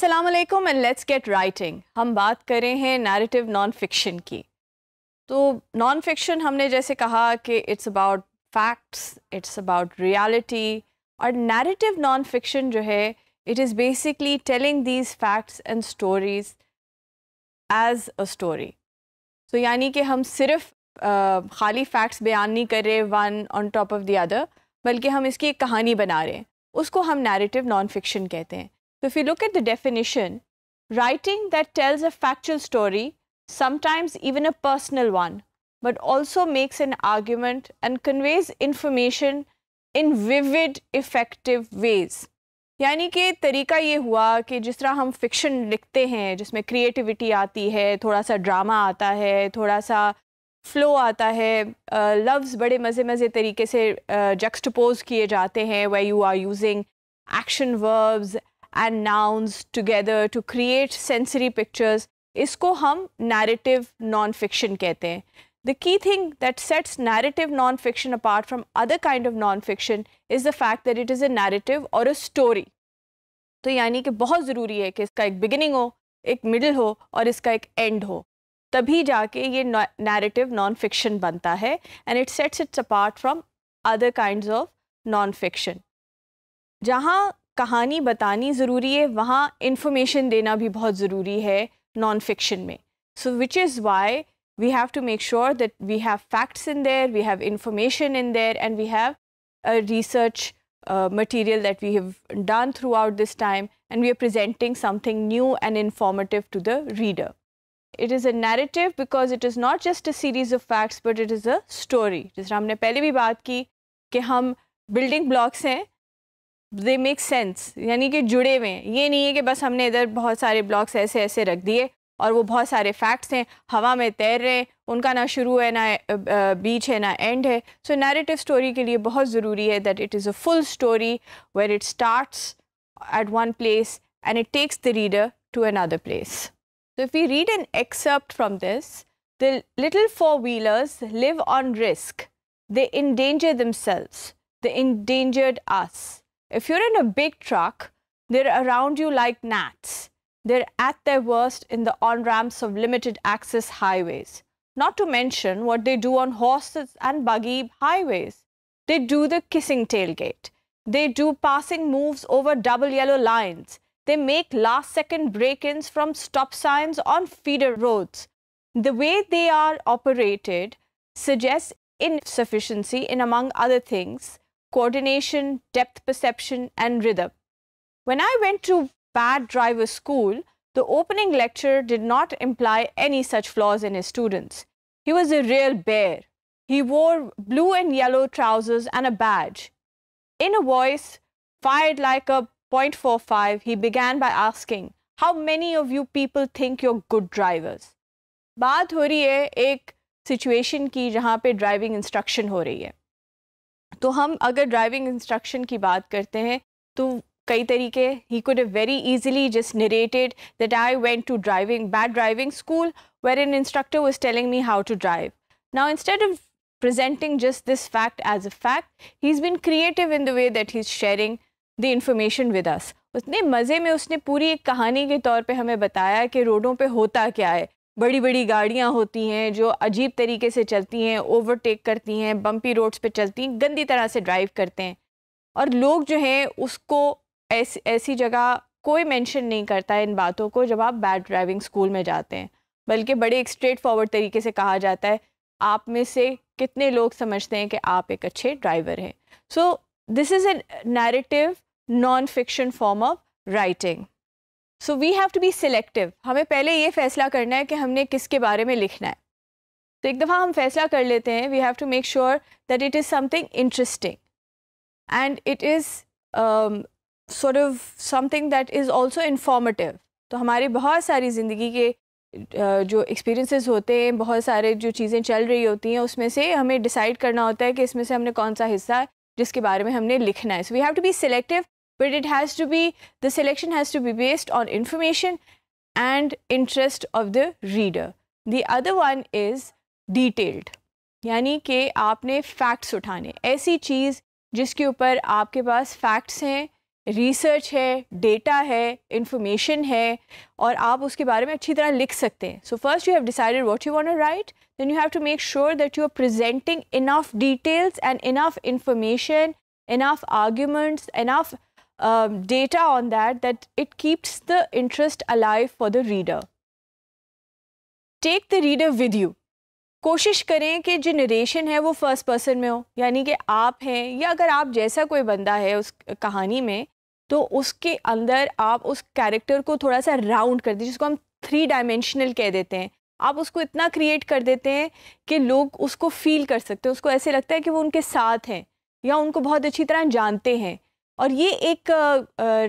अस्सलाम वालेकुम and let's get writing हम बात कर रहे हैं नैरेटिव नॉन फिक्शन की तो नॉन फिक्शन हमने जैसे कहा कि it's about facts it's about reality और नैरेटिव नॉन फिक्शन जो है it is basically telling these facts and stories as a story so यानी कि हम सिर्फ uh, खाली फैक्ट्स बयान नहीं कर रहे one on top of the other बल्कि हम इसकी एक कहानी बना रहे हैं उसको हम नैरेटिव नॉन फिक्शन कहते हैं So, if you look at the definition, writing that tells a factual story, sometimes even a personal one, but also makes an argument and conveys information in vivid, effective ways. यानी कि तरीका ये हुआ कि जिस तरह हम फिक्शन लिखते हैं जिसमें क्रिएटिविटी आती है थोड़ा सा ड्रामा आता है थोड़ा सा फ्लो आता है लफ्ज़ बड़े मज़े मज़े तरीके से जक्स्टपोज किए जाते हैं way you are using action verbs and nouns together to create sensory pictures Isko हम narrative non-fiction कहते The key thing that sets narrative non-fiction apart from other kind of non-fiction is the fact that it is a narrative or a story. तो यानी कि बहुत ज़रूरी है कि इसका एक beginning हो एक middle हो और इसका एक end हो तभी जाके ये narrative non-fiction बनता है and it sets it apart from other kinds of non-fiction. जहाँ कहानी बतानी ज़रूरी है वहाँ इन्फॉर्मेशन देना भी बहुत ज़रूरी है नॉन फिक्शन में so which is why we have to make sure that we have facts in there, we have information in there, and we have a research uh, material that we have done throughout this time, and we are presenting something new and informative to the reader. It is a narrative because it is not just a series of facts, but it is a story. जिस हमने पहले भी बात की कि हम building blocks हैं they make sense यानी कि जुड़े हुए हैं ये नहीं है कि बस हमने इधर बहुत सारे ब्लॉक्स ऐसे ऐसे रख दिए और वो बहुत सारे फैक्ट्स हैं हवा में तैर रहे हैं उनका ना शुरू है ना बीच है ना एंड है सो नैरेटिव स्टोरी के लिए बहुत ज़रूरी है that it is a full story where it starts at one place and it takes the reader to another place so if you read an excerpt from this the little four wheelers live on risk they endanger themselves they endangered us if you're in a big truck, they're around you like gnats. They're at their worst in the on ramps of limited access highways, not to mention what they do on horses and buggy highways. They do the kissing tailgate. They do passing moves over double yellow lines. They make last second break ins from stop signs on feeder roads. The way they are operated suggests insufficiency in, among other things, coordination, depth perception and rhythm. When I went to bad driver school, the opening lecture did not imply any such flaws in his students. He was a real bear. He wore blue and yellow trousers and a badge. In a voice fired like a .45, he began by asking, how many of you people think you're good drivers? बात हो रही है एक situation की जहाँ पे driving instruction हो रही है तो हम अगर ड्राइविंग इंस्ट्रक्शन की बात करते हैं तो कई तरीके he could very easily just narrated that I went to driving bad driving school where an instructor was telling me how to drive now instead of presenting just this fact as a fact he is been creative in the way that he is sharing the information with us उसने मज़े में उसने पूरी एक कहानी के तौर पे हमें बताया कि रोडों पे होता क्या है बड़ी बड़ी गाड़ियाँ होती हैं जो अजीब तरीके से चलती हैं ओवरटेक करती हैं बम्पी रोड्स पे चलती हैं गंदी तरह से ड्राइव करते हैं और लोग जो हैं उसको ऐस ऐसी जगह कोई मेंशन नहीं करता है इन बातों को जब आप बैड ड्राइविंग स्कूल में जाते हैं बल्कि बड़े एक स्ट्रेट फॉरवर्ड तरीके से कहा जाता है आप में से कितने लोग समझते हैं कि आप एक अच्छे ड्राइवर हैं so this is a narrative non fiction form of writing so we have to be selective हमें पहले ये फ़ैसला करना है कि हमने किसके बारे में लिखना है तो एक दफ़ा हम फैसला कर लेते हैं we have to make sure that it is something interesting and it is sort of something that is also informative तो हमारे बहुत सारी ज़िंदगी के जो एक्सपीरियंसेस होते हैं बहुत सारे जो चीज़ें चल रही होती हैं उसमें से हमें डिसाइड करना होता है कि इसमें से हमने कौन सा हिस्सा जिसके बारे में हमने लिखना है so we have to be selective but it has to be, the selection has to be based on information and interest of the reader. The other one is detailed, यानी कि आपने facts उठाने ऐसी चीज़ जिसके ऊपर आपके पास facts हैं रिसर्च है डेटा है इंफॉर्मेशन है और आप उसके बारे में अच्छी तरह लिख सकते हैं so first you have decided what you want to write then you have to make sure that you are presenting enough details and enough information enough arguments enough um, data on that that it keeps the interest alive for the reader. Take the reader with you कोशिश करें कि जो narration है वो first person में हो यानी कि आप हैं या अगर आप जैसा कोई बंदा है उस कहानी में तो उसके अंदर आप उस कैरेक्टर को थोड़ा सा राउंड कर दें जिसको हम थ्री डायमेंशनल कह देते हैं आप उसको इतना क्रिएट कर देते हैं कि लोग उसको फील कर सकते हैं उसको ऐसे लगता है कि वो उनके साथ हैं या उनको बहुत अच्छी तरह जानते हैं और ये एक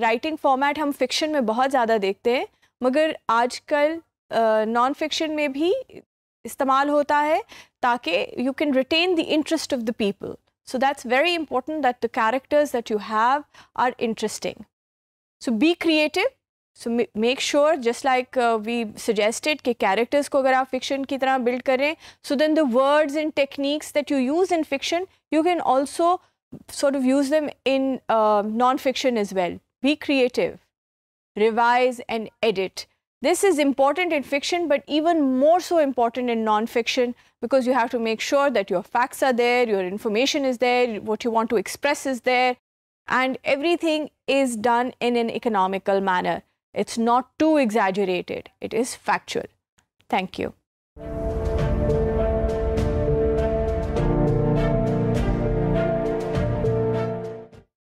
राइटिंग फॉर्मेट हम फिक्शन में बहुत ज़्यादा देखते हैं मगर आजकल नॉन फिक्शन में भी इस्तेमाल होता है ताकि you can retain the interest of the people so that's very important that the characters that you have are interesting so be creative so make sure just like we suggested कि characters को अगर आप fiction की तरह build करें so then the words and techniques that you use in fiction you can also sort of use them in uh, nonfiction as well. Be creative, revise and edit. This is important in fiction, but even more so important in nonfiction because you have to make sure that your facts are there, your information is there, what you want to express is there, and everything is done in an economical manner. It's not too exaggerated, it is factual. Thank you.